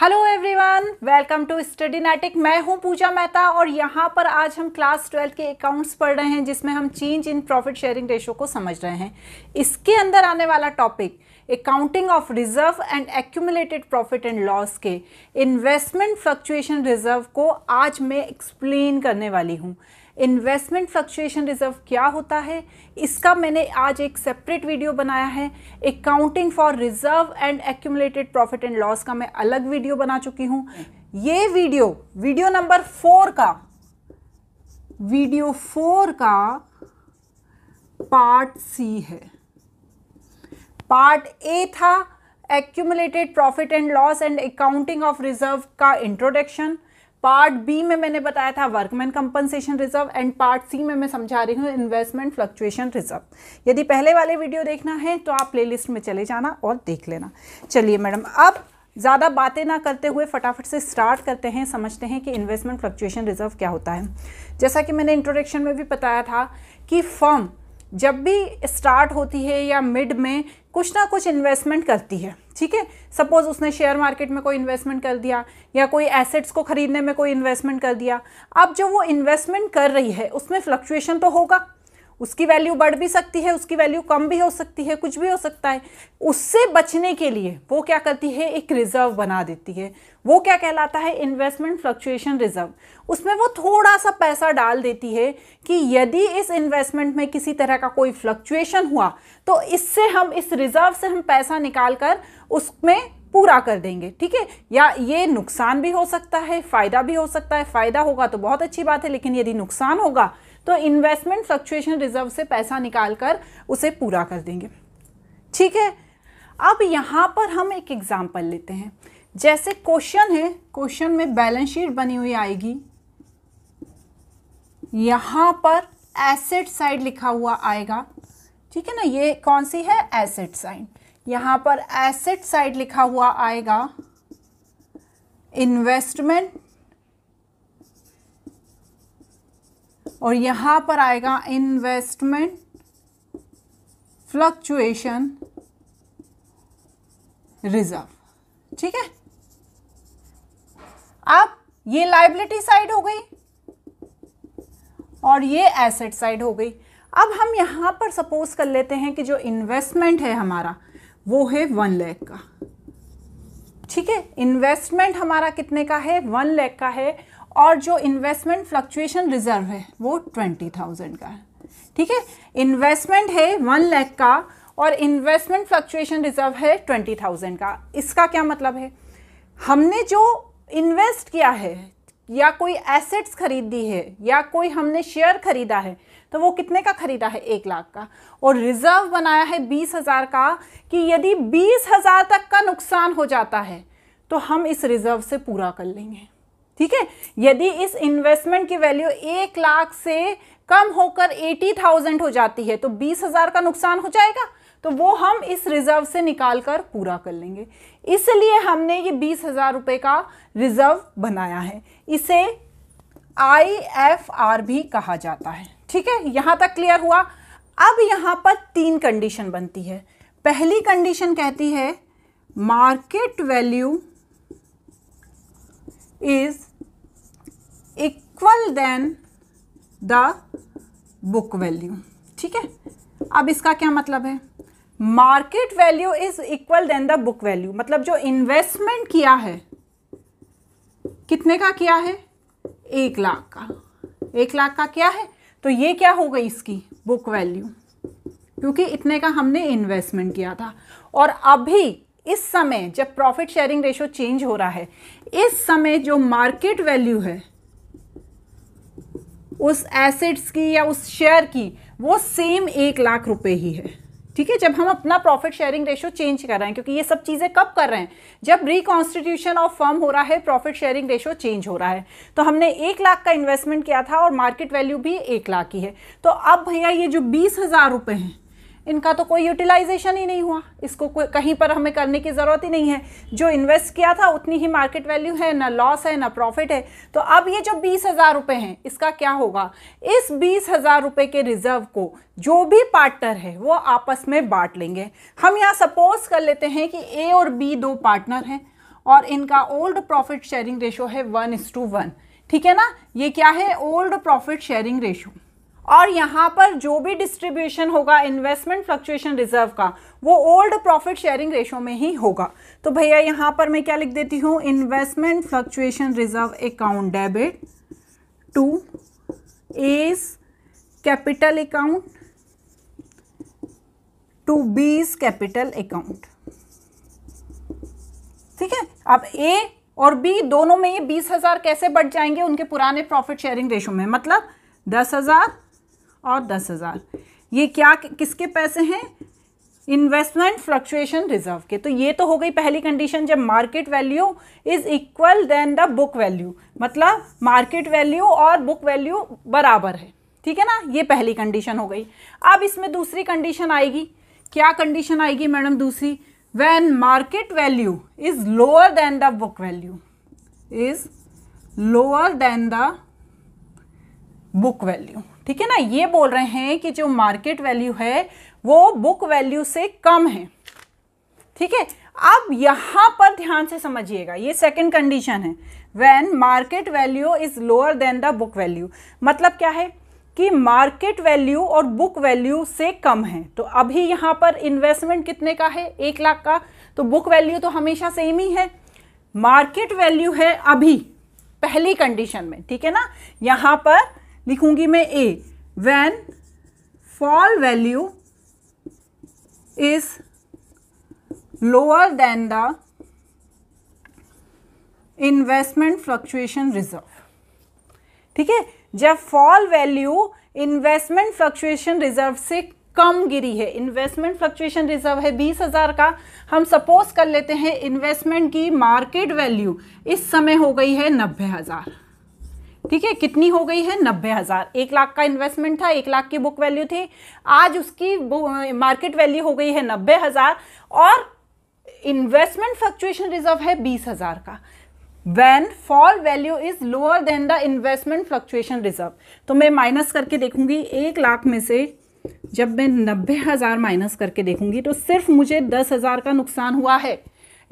hello everyone welcome to study netic मैं हूं पूजा मेहता और यहां पर आज हम क्लास ट्वेल्थ के अकाउंट्स पढ़ रहे हैं जिसमें हम change in profit sharing ratio को समझ रहे हैं इसके अंदर आने वाला topic accounting of reserve and accumulated profit and loss के इन्वेस्टमेंट फ्लक्चुएशन रिजर्व को आज मैं एक्सप्लेन करने वाली हूँ इन्वेस्टमेंट फ्लक्चुएशन रिजर्व क्या होता है इसका मैंने आज एक सेपरेट वीडियो बनाया है accounting for reserve and accumulated profit and loss का मैं अलग वीडियो बना चुकी हूं ये वीडियो वीडियो नंबर फोर का वीडियो फोर का पार्ट सी है पार्ट ए था accumulated profit and loss and accounting of reserve का इंट्रोडक्शन पार्ट बी में मैंने बताया था workman compensation reserve and part C में मैं समझा रही हूँ इन्वेस्टमेंट फ्लक्चुएशन रिजर्व यदि पहले वाले वीडियो देखना है तो आप प्लेलिस्ट में चले जाना और देख लेना चलिए मैडम अब ज़्यादा बातें ना करते हुए फटाफट से स्टार्ट करते हैं समझते हैं कि इन्वेस्टमेंट फ्लक्चुएशन रिजर्व क्या होता है जैसा कि मैंने इंट्रोडक्शन में भी बताया था कि फर्म जब भी स्टार्ट होती है या मिड में कुछ ना कुछ इन्वेस्टमेंट करती है ठीक है सपोज़ उसने शेयर मार्केट में कोई इन्वेस्टमेंट कर दिया या कोई एसेट्स को ख़रीदने में कोई इन्वेस्टमेंट कर दिया अब जो वो इन्वेस्टमेंट कर रही है उसमें फ्लक्चुएशन तो होगा उसकी वैल्यू बढ़ भी सकती है उसकी वैल्यू कम भी हो सकती है कुछ भी हो सकता है उससे बचने के लिए वो क्या करती है एक रिजर्व बना देती है वो क्या कहलाता है इन्वेस्टमेंट फ्लक्चुएशन रिजर्व उसमें वो थोड़ा सा पैसा डाल देती है कि यदि इस इन्वेस्टमेंट में किसी तरह का कोई फ्लक्चुएशन हुआ तो इससे हम इस रिजर्व से हम पैसा निकाल कर उसमें पूरा कर देंगे ठीक है या ये नुकसान भी हो सकता है फ़ायदा भी हो सकता है फ़ायदा होगा तो बहुत अच्छी बात है लेकिन यदि नुकसान होगा तो इन्वेस्टमेंट फ्लक्चुएशन रिजर्व से पैसा निकाल कर उसे पूरा कर देंगे ठीक है अब यहाँ पर हम एक एग्ज़ाम्पल लेते हैं जैसे क्वेश्चन है क्वेश्चन में बैलेंस शीट बनी हुई आएगी यहाँ पर एसेट साइड लिखा हुआ आएगा ठीक है ना ये कौन सी है एसेट साइड यहाँ पर एसेट साइड लिखा हुआ आएगा इन्वेस्टमेंट और यहां पर आएगा इन्वेस्टमेंट फ्लक्चुएशन रिजर्व ठीक है अब ये लाइबिलिटी साइड हो गई और ये एसेट साइड हो गई अब हम यहां पर सपोज कर लेते हैं कि जो इन्वेस्टमेंट है हमारा वो है वन लैख का ठीक है इन्वेस्टमेंट हमारा कितने का है वन लैख का है और जो इन्वेस्टमेंट फ्लक्चुएशन रिजर्व है वो ट्वेंटी थाउजेंड का है ठीक है इन्वेस्टमेंट है वन लैख का और इन्वेस्टमेंट फ्लक्चुएशन रिजर्व है ट्वेंटी थाउजेंड का इसका क्या मतलब है हमने जो इन्वेस्ट किया है या कोई एसेट्स खरीद दी है या कोई हमने शेयर खरीदा है तो वो कितने का खरीदा है एक लाख का और रिजर्व बनाया है बीस हज़ार का कि यदि बीस हज़ार तक का नुकसान हो जाता है तो हम इस रिजर्व से पूरा कर लेंगे ठीक है यदि इस इन्वेस्टमेंट की वैल्यू एक लाख से कम होकर एटी थाउजेंड हो जाती है तो बीस हजार का नुकसान हो जाएगा तो वो हम इस रिजर्व से निकाल कर पूरा कर लेंगे इसलिए हमने ये बीस हजार रुपये का रिजर्व बनाया है इसे आई एफ आर भी कहा जाता है ठीक है यहां तक क्लियर हुआ अब यहां पर तीन कंडीशन बनती है पहली कंडीशन कहती है market value is equal than the book value ठीक है अब इसका क्या मतलब है market value is equal than the book value मतलब जो इन्वेस्टमेंट किया है कितने का किया है एक लाख का एक लाख का क्या है तो ये क्या हो गई इसकी बुक वैल्यू क्योंकि इतने का हमने इन्वेस्टमेंट किया था और अभी इस समय जब प्रॉफिट शेयरिंग रेशो चेंज हो रहा है इस समय जो मार्केट वैल्यू है उस एसेट्स की या उस शेयर की वो सेम एक लाख रुपए ही है ठीक है जब हम अपना प्रॉफिट शेयरिंग रेशियो चेंज कर रहे हैं क्योंकि ये सब चीज़ें कब कर रहे हैं जब रिकॉन्स्टिट्यूशन ऑफ फर्म हो रहा है प्रॉफिट शेयरिंग रेशियो चेंज हो रहा है तो हमने एक लाख का इन्वेस्टमेंट किया था और मार्केट वैल्यू भी एक लाख की है तो अब भैया ये जो बीस हज़ार रुपए हैं इनका तो कोई यूटिलाइजेशन ही नहीं हुआ इसको कहीं पर हमें करने की ज़रूरत ही नहीं है जो इन्वेस्ट किया था उतनी ही मार्केट वैल्यू है ना लॉस है ना प्रॉफिट है तो अब ये जो बीस हज़ार रुपये हैं इसका क्या होगा इस बीस हज़ार रुपये के रिज़र्व को जो भी पार्टनर है वो आपस में बांट लेंगे हम यहाँ सपोज कर लेते हैं कि ए और बी दो पार्टनर हैं और इनका ओल्ड प्रॉफिट शेयरिंग रेशो है वन इस टू वन ठीक है ना ये क्या है ओल्ड प्रॉफिट शेयरिंग रेशो और यहाँ पर जो भी डिस्ट्रीब्यूशन होगा इन्वेस्टमेंट फ्लक्चुएशन रिजर्व का वो ओल्ड प्रॉफिट शेयरिंग रेशो में ही होगा तो भैया यहाँ पर मैं क्या लिख देती हूँ investment fluctuation reserve account debit to A's capital account to B's capital account ठीक है अब ए और बी दोनों में ये बीस हजार कैसे बढ़ जाएंगे उनके पुराने प्रॉफिट शेयरिंग रेशो में मतलब दस हजार और दस हज़ार ये क्या किसके पैसे हैं इन्वेस्टमेंट फ्लक्चुएशन रिजर्व के तो ये तो हो गई पहली कंडीशन जब market value is equal than the book value मतलब मार्केट वैल्यू और बुक वैल्यू बराबर है ठीक है ना ये पहली कंडीशन हो गई अब इसमें दूसरी कंडीशन आएगी क्या कंडीशन आएगी मैडम दूसरी when market value is lower than the book value is lower than the book value ठीक है ना ये बोल रहे हैं कि जो मार्केट वैल्यू है वो बुक वैल्यू से कम है ठीक है अब यहां पर ध्यान से समझिएगा ये सेकंड कंडीशन है when market value is lower than the book value मतलब क्या है कि मार्केट वैल्यू और बुक वैल्यू से कम है तो अभी यहां पर इन्वेस्टमेंट कितने का है एक लाख का तो बुक वैल्यू तो हमेशा सेम ही है मार्केट वैल्यू है अभी पहली कंडीशन में ठीक है ना यहां पर लिखूंगी मैं A when fall value is lower than the investment fluctuation reserve ठीक है जब fall value investment fluctuation reserve से कम गिरी है इन्वेस्टमेंट फ्लक्चुएशन रिजर्व है बीस हज़ार का हम सपोज कर लेते हैं इन्वेस्टमेंट की मार्केट वैल्यू इस समय हो गई है नब्बे हज़ार ठीक है कितनी हो गई है नब्बे हज़ार एक लाख का इन्वेस्टमेंट था एक लाख की बुक वैल्यू थी आज उसकी मार्केट वैल्यू हो गई है नब्बे हज़ार और इन्वेस्टमेंट फ्लक्चुएशन रिजर्व है बीस हज़ार का when fall value is lower than the investment fluctuation reserve तो मैं माइनस करके देखूंगी एक लाख में से जब मैं नब्बे हज़ार माइनस करके देखूंगी तो सिर्फ मुझे दस हज़ार का नुकसान हुआ है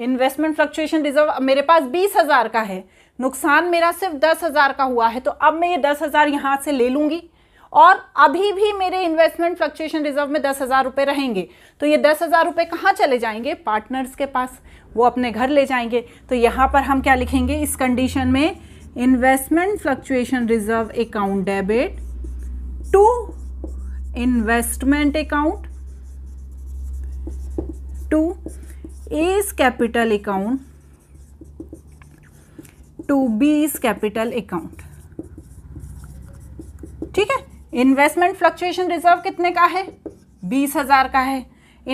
इन्वेस्टमेंट फ्लक्चुएशन रिजर्व मेरे पास बीस हज़ार का है नुकसान मेरा सिर्फ दस हज़ार का हुआ है तो अब मैं ये दस हज़ार यहां से ले लूंगी और अभी भी मेरे इन्वेस्टमेंट फ्लक्चुएशन रिजर्व में दस हज़ार रुपए रहेंगे तो ये दस हज़ार रुपए कहाँ चले जाएंगे पार्टनर्स के पास वो अपने घर ले जाएंगे तो यहां पर हम क्या लिखेंगे इस कंडीशन में investment fluctuation reserve account debit to investment account to A's capital account to B's capital account ठीक है इन्वेस्टमेंट फ्लक्चुएशन रिजर्व कितने का है बीस हजार का है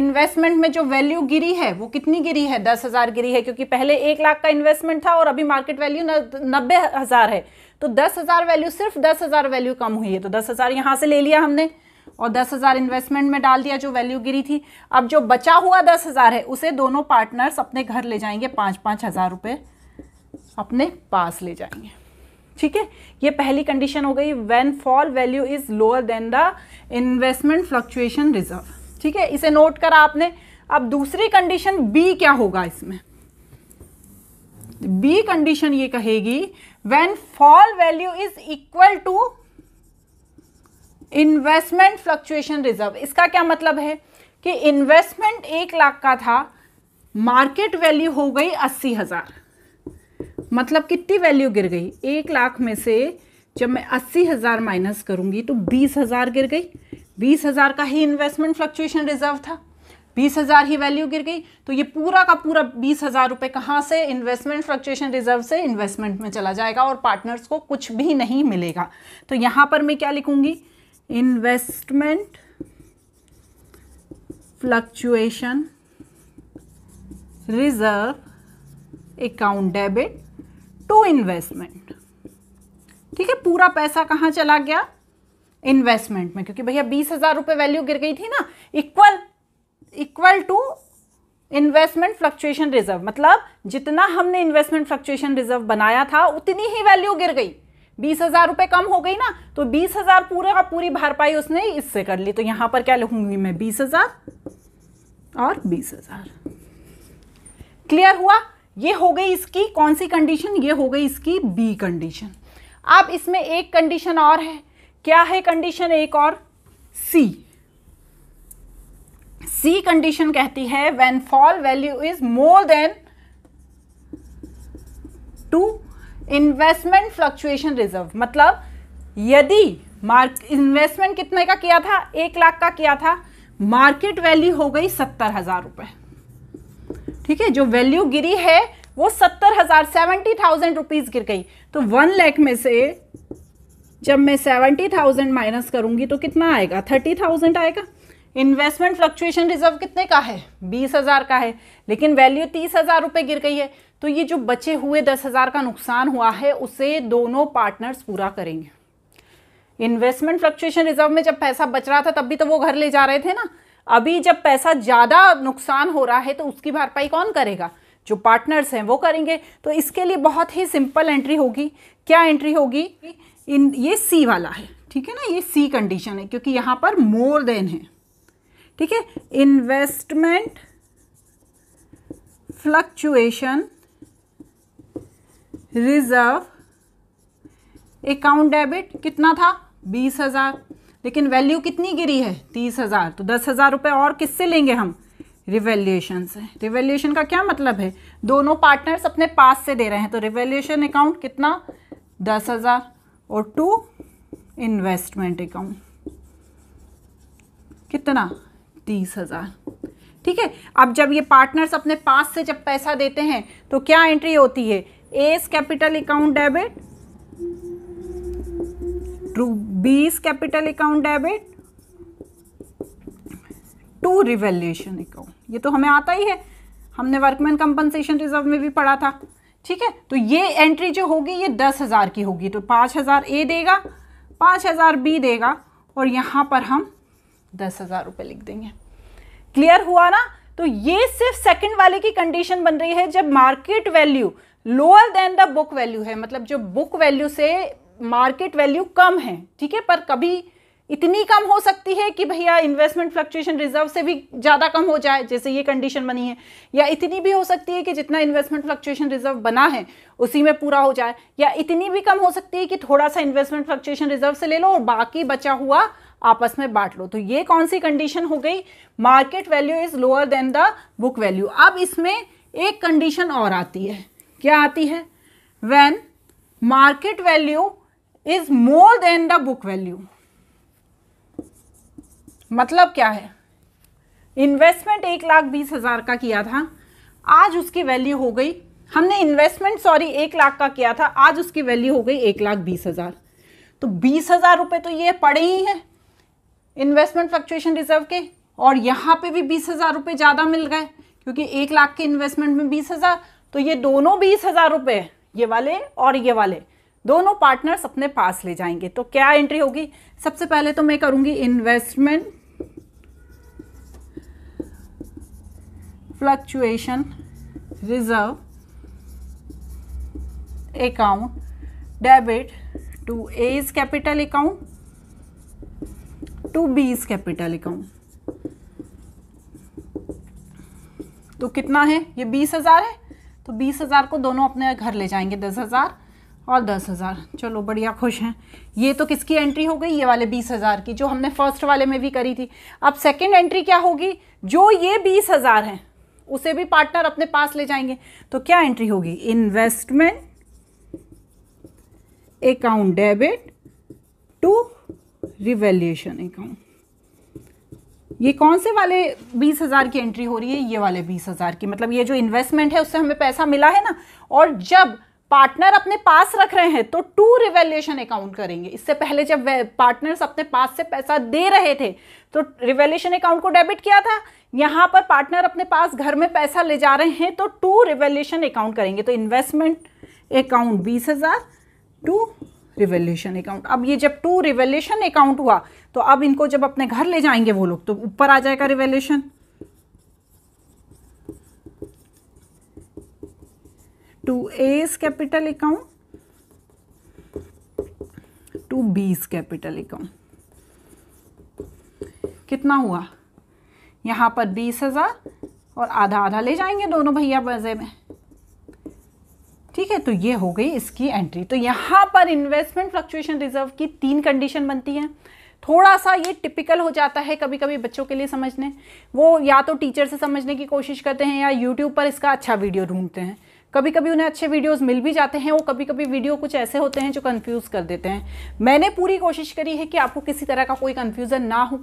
इन्वेस्टमेंट में जो वैल्यू गिरी है वो कितनी गिरी है दस हजार गिरी है क्योंकि पहले एक लाख का इन्वेस्टमेंट था और अभी मार्केट वैल्यू नब्बे हजार है तो दस हजार वैल्यू सिर्फ दस हजार वैल्यू कम हुई है तो दस हजार यहां से ले लिया हमने और दस हज़ार इन्वेस्टमेंट में डाल दिया जो वैल्यू गिरी थी अब जो बचा हुआ दस हज़ार है उसे दोनों पार्टनर्स अपने घर ले जाएंगे पांच पांच हज़ार रुपए अपने पास ले जाएंगे ठीक है ये पहली कंडीशन हो गई when fall value is lower than the investment fluctuation reserve ठीक है इसे नोट करा आपने अब दूसरी कंडीशन बी क्या होगा इसमें बी कंडीशन ये कहेगी when fall value is equal to investment fluctuation reserve इसका क्या मतलब है कि इन्वेस्टमेंट एक लाख का था मार्केट वैल्यू हो गई अस्सी हज़ार मतलब कितनी वैल्यू गिर गई एक लाख में से जब मैं अस्सी हज़ार माइनस करूंगी तो बीस हज़ार गिर गई बीस हज़ार का ही इन्वेस्टमेंट फ्लक्चुएशन रिजर्व था बीस हज़ार ही वैल्यू गिर गई तो ये पूरा का पूरा बीस हज़ार रुपये कहाँ से इन्वेस्टमेंट फ्लक्चुएशन रिजर्व से इन्वेस्टमेंट में चला जाएगा और पार्टनर्स को कुछ भी नहीं मिलेगा तो यहाँ पर मैं क्या लिखूँगी investment fluctuation reserve account debit to investment ठीक है पूरा पैसा कहाँ चला गया इन्वेस्टमेंट में क्योंकि भैया बीस हजार रुपये वैल्यू गिर गई थी ना equal equal to investment fluctuation reserve मतलब जितना हमने इन्वेस्टमेंट फ्लक्चुएशन रिजर्व बनाया था उतनी ही वैल्यू गिर गई बीस हजार रुपये कम हो गई ना तो बीस हजार पूरे का पूरी भरपाई उसने इससे कर ली तो यहाँ पर क्या लिखूंगी मैं बीस हजार और बीस हजार क्लियर हुआ ये हो गई इसकी कौन सी कंडीशन ये हो गई इसकी बी कंडीशन अब इसमें एक कंडीशन और है क्या है कंडीशन एक और सी सी कंडीशन कहती है when fall value is more than to investment fluctuation reserve मतलब यदि मार्क इन्वेस्टमेंट कितने का किया था एक लाख का किया था मार्केट वैल्यू हो गई सत्तर हजार रुपये ठीक है जो वैल्यू गिरी है वो सत्तर हजार सेवेंटी थाउजेंड रुपीज गिर गई तो वन लैख में से जब मैं सेवेंटी थाउजेंड माइनस करूंगी तो कितना आएगा थर्टी थाउजेंड आएगा इन्वेस्टमेंट फ्लक्चुएशन रिजर्व कितने का है बीस हजार का है लेकिन वैल्यू तीस हजार रुपये गिर गई है तो ये जो बचे हुए दस हजार का नुकसान हुआ है उसे दोनों पार्टनर्स पूरा करेंगे इन्वेस्टमेंट फ्लक्चुएशन रिजर्व में जब पैसा बच रहा था तब भी तो वो घर ले जा रहे थे ना अभी जब पैसा ज़्यादा नुकसान हो रहा है तो उसकी भरपाई कौन करेगा जो पार्टनर्स हैं वो करेंगे तो इसके लिए बहुत ही सिंपल एंट्री होगी क्या एंट्री होगी इन ये सी वाला है ठीक है ना ये सी कंडीशन है क्योंकि यहां पर मोर देन है ठीक है investment fluctuation reserve account debit कितना था बीस हज़ार लेकिन वैल्यू कितनी गिरी है तीस हज़ार तो दस हज़ार रुपये और किससे लेंगे हम रिवेल्यूशन से रिवेल्यूशन का क्या मतलब है दोनों पार्टनर्स अपने पास से दे रहे हैं तो रिवेल्यूशन अकाउंट कितना दस हज़ार और टू इन्वेस्टमेंट अकाउंट कितना तीस हज़ार ठीक है अब जब ये पार्टनर्स अपने पास से जब पैसा देते हैं तो क्या एंट्री होती है A's capital account debit to B's capital account debit to revaluation account ये तो हमें आता ही है हमने वर्कमैन कंपनसेशन रिजर्व में भी पढ़ा था ठीक है तो ये एंट्री जो होगी ये दस हज़ार की होगी तो पांच हज़ार ए देगा पांच हज़ार बी देगा और यहां पर हम दस हज़ार रुपए लिख देंगे क्लियर हुआ ना तो ये सिर्फ सेकंड वाले की कंडीशन बन रही है जब market value lower than the book value है मतलब जो बुक वैल्यू से मार्केट वैल्यू कम है ठीक है पर कभी इतनी कम हो सकती है कि भैया इन्वेस्टमेंट फ्लक्चुएशन रिजर्व से भी ज़्यादा कम हो जाए जैसे ये कंडीशन बनी है या इतनी भी हो सकती है कि जितना इन्वेस्टमेंट फ्लक्चुएशन रिजर्व बना है उसी में पूरा हो जाए या इतनी भी कम हो सकती है कि थोड़ा सा इन्वेस्टमेंट फ्लक्चुएशन रिजर्व से ले लो और बाकी बचा हुआ आपस में बांट लो तो ये कौन सी कंडीशन हो गई market value is lower than the book value अब इसमें एक कंडीशन और आती है क्या आती है when market value is more than the book value मतलब क्या है इन्वेस्टमेंट एक लाख बीस हज़ार का किया था आज उसकी वैल्यू हो गई हमने इन्वेस्टमेंट सॉरी एक लाख का किया था आज उसकी वैल्यू हो गई एक लाख बीस हज़ार तो बीस हज़ार रुपये तो ये पड़े ही हैं इन्वेस्टमेंट फ्लक्चुएशन रिजर्व के और यहाँ पे भी बीस हज़ार रुपये ज़्यादा मिल गए क्योंकि एक लाख के इन्वेस्टमेंट में बीस हज़ार तो ये दोनों बीस हज़ार रुपये ये वाले और ये वाले दोनों पार्टनर्स अपने पास ले जाएंगे तो क्या एंट्री होगी सबसे पहले तो मैं करूंगी investment fluctuation reserve account debit to A's capital account to B's capital account तो कितना है ये बीस हज़ार है तो बीस हज़ार को दोनों अपने घर ले जाएंगे दस हज़ार और दस हज़ार चलो बढ़िया खुश हैं ये तो किसकी एंट्री हो गई ये वाले बीस हज़ार की जो हमने फर्स्ट वाले में भी करी थी अब सेकंड एंट्री क्या होगी जो ये बीस हज़ार है उसे भी पार्टनर अपने पास ले जाएंगे तो क्या एंट्री होगी investment account debit to revaluation account ये कौन से वाले बीस हज़ार की एंट्री हो रही है ये वाले बीस हज़ार की मतलब ये जो इन्वेस्टमेंट है उससे हमें पैसा मिला है ना और जब पार्टनर अपने पास रख रहे हैं तो टू रिवेल्यूशन अकाउंट करेंगे इससे पहले जब पार्टनर्स अपने पास से पैसा दे रहे थे तो रिवेल्यूशन अकाउंट को डेबिट किया था यहाँ पर पार्टनर अपने पास घर में पैसा ले जा रहे हैं तो टू रिवेल्यूशन अकाउंट करेंगे तो इन्वेस्टमेंट अकाउंट बीस हज़ार टू रिवेल्यूशन अकाउंट अब ये जब टू रिवेल्यूशन अकाउंट हुआ तो अब इनको जब अपने घर ले जाएंगे वो लोग तो ऊपर आ जाएगा revaluation to A's capital account to B's capital account कितना हुआ यहां पर बीस हजार और आधा आधा ले जाएंगे दोनों भैया मज़े में ठीक है तो ये हो गई इसकी एंट्री तो यहां पर इन्वेस्टमेंट फ्लक्चुएशन रिजर्व की तीन कंडीशन बनती है थोड़ा सा ये टिपिकल हो जाता है कभी कभी बच्चों के लिए समझने वो या तो टीचर से समझने की कोशिश करते हैं या यूट्यूब पर इसका अच्छा वीडियो ढूंढते हैं कभी कभी उन्हें अच्छे वीडियोस मिल भी जाते हैं वो कभी कभी वीडियो कुछ ऐसे होते हैं जो कंफ्यूज कर देते हैं मैंने पूरी कोशिश करी है कि आपको किसी तरह का कोई कन्फ्यूज़न ना हो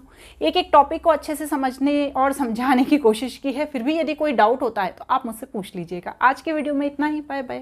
एक एक टॉपिक को अच्छे से समझने और समझाने की कोशिश की है फिर भी यदि कोई डाउट होता है तो आप मुझसे पूछ लीजिएगा आज के वीडियो में इतना ही बाय बाय